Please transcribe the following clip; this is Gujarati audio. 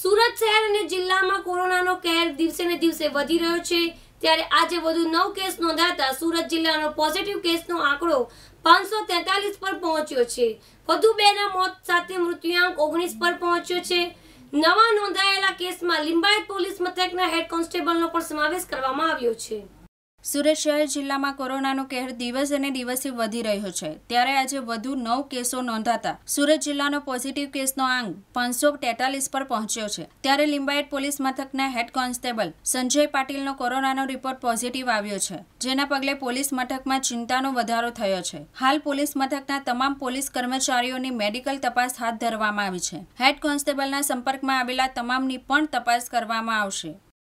સુરત શહેર અને જિલ્લામાં કોરોનાનો કેર દિવસે ને દિવસે વધી રહ્યો છે ત્યારે આજે વધુ નવ કેસ નોંધાતા સુરત જિલ્લાનો પોઝિટિવ કેસનો આંકડો પાંચસો તેતાલીસ પર પહોંચ્યો છે વધુ બેના મોત સાથે મૃત્યુઆંક ઓગણીસ પર પહોંચ્યો છે નવા નોંધાયેલા કેસમાં લિંબાયત પોલીસ મથકના હેડ કોન્સ્ટેબલનો પણ સમાવેશ કરવામાં આવ્યો છે સુરત શહેર જિલ્લામાં કોરોનાનો કહેર દિવસ અને દિવસે વધી રહ્યો છે ત્યારે આજે વધુ નવ કેસો નોંધાતા સુરત જિલ્લાનો પોઝિટિવ કેસનો આંક પાંચસો તેતાલીસ પર પહોંચ્યો છે ત્યારે લિંબાયત પોલીસ મથકના હેડ કોન્સ્ટેબલ સંજય પાટીલનો કોરોનાનો રિપોર્ટ પોઝિટિવ આવ્યો છે જેના પગલે પોલીસ મથકમાં ચિંતાનો વધારો થયો છે હાલ પોલીસ મથકના તમામ પોલીસ કર્મચારીઓની મેડિકલ તપાસ હાથ ધરવામાં આવી છે હેડ કોન્સ્ટેબલના સંપર્કમાં આવેલા તમામની પણ તપાસ કરવામાં આવશે